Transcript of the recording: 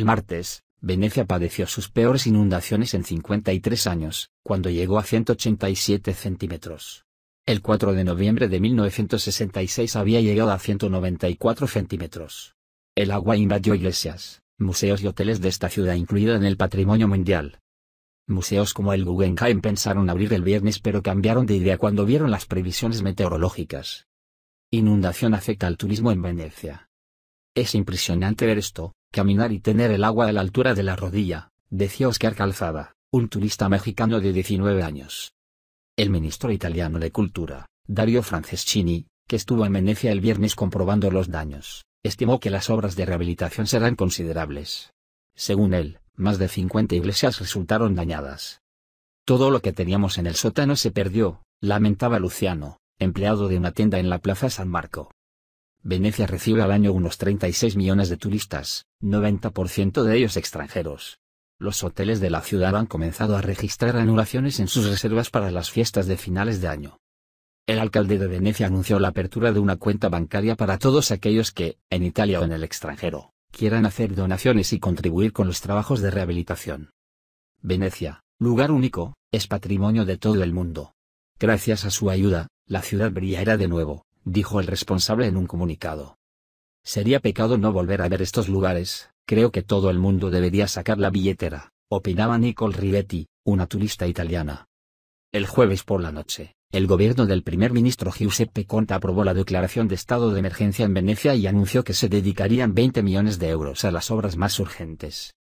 El martes, Venecia padeció sus peores inundaciones en 53 años, cuando llegó a 187 centímetros. El 4 de noviembre de 1966 había llegado a 194 centímetros. El agua invadió iglesias, museos y hoteles de esta ciudad incluida en el patrimonio mundial. Museos como el Guggenheim pensaron abrir el viernes pero cambiaron de idea cuando vieron las previsiones meteorológicas. Inundación afecta al turismo en Venecia. Es impresionante ver esto, Caminar y tener el agua a la altura de la rodilla, decía Oscar Calzada, un turista mexicano de 19 años. El ministro italiano de Cultura, Dario Franceschini, que estuvo en Venecia el viernes comprobando los daños, estimó que las obras de rehabilitación serán considerables. Según él, más de 50 iglesias resultaron dañadas. Todo lo que teníamos en el sótano se perdió, lamentaba Luciano, empleado de una tienda en la Plaza San Marco. Venecia recibe al año unos 36 millones de turistas, 90% de ellos extranjeros. Los hoteles de la ciudad han comenzado a registrar anulaciones en sus reservas para las fiestas de finales de año. El alcalde de Venecia anunció la apertura de una cuenta bancaria para todos aquellos que, en Italia o en el extranjero, quieran hacer donaciones y contribuir con los trabajos de rehabilitación. Venecia, lugar único, es patrimonio de todo el mundo. Gracias a su ayuda, la ciudad brillará de nuevo dijo el responsable en un comunicado. Sería pecado no volver a ver estos lugares, creo que todo el mundo debería sacar la billetera, opinaba Nicole Rivetti, una turista italiana. El jueves por la noche, el gobierno del primer ministro Giuseppe Conte aprobó la declaración de estado de emergencia en Venecia y anunció que se dedicarían 20 millones de euros a las obras más urgentes.